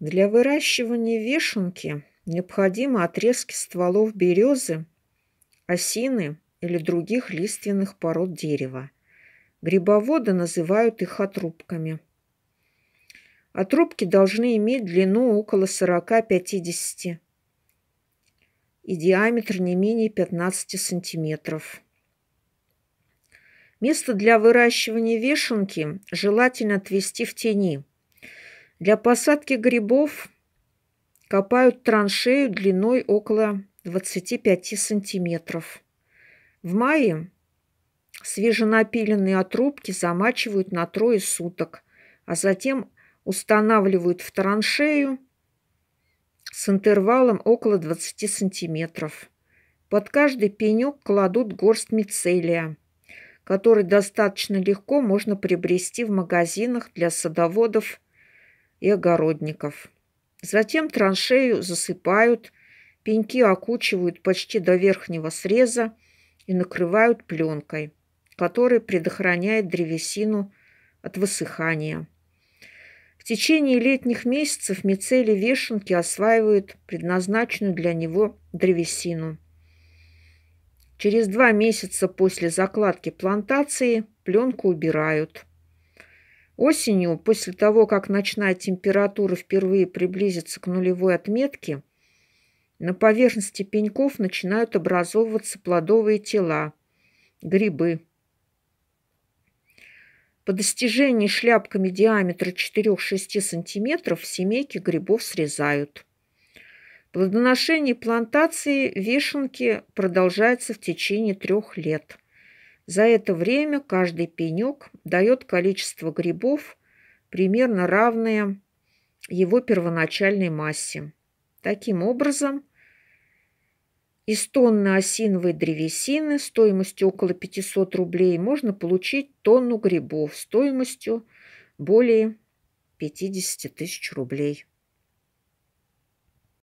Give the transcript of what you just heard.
Для выращивания вешенки необходимы отрезки стволов березы, осины или других лиственных пород дерева. Грибоводы называют их отрубками. Отрубки должны иметь длину около 40-50 и диаметр не менее 15 сантиметров. Место для выращивания вешенки желательно отвести в тени – для посадки грибов копают траншею длиной около 25 сантиметров. В мае свеженапиленные отрубки замачивают на трое суток, а затем устанавливают в траншею с интервалом около 20 сантиметров. Под каждый пенек кладут горсть мицелия, который достаточно легко можно приобрести в магазинах для садоводов и огородников. Затем траншею засыпают, пеньки окучивают почти до верхнего среза и накрывают пленкой, которая предохраняет древесину от высыхания. В течение летних месяцев мицели вешенки осваивают предназначенную для него древесину. Через два месяца после закладки плантации пленку убирают – Осенью, после того, как ночная температура впервые приблизится к нулевой отметке, на поверхности пеньков начинают образовываться плодовые тела, грибы. По достижении шляпками диаметра 4-6 см семейки грибов срезают. Плодоношение плантации вешенки продолжается в течение трех лет – за это время каждый пенек дает количество грибов, примерно равное его первоначальной массе. Таким образом, из тонны осиновой древесины стоимостью около 500 рублей можно получить тонну грибов стоимостью более 50 тысяч рублей.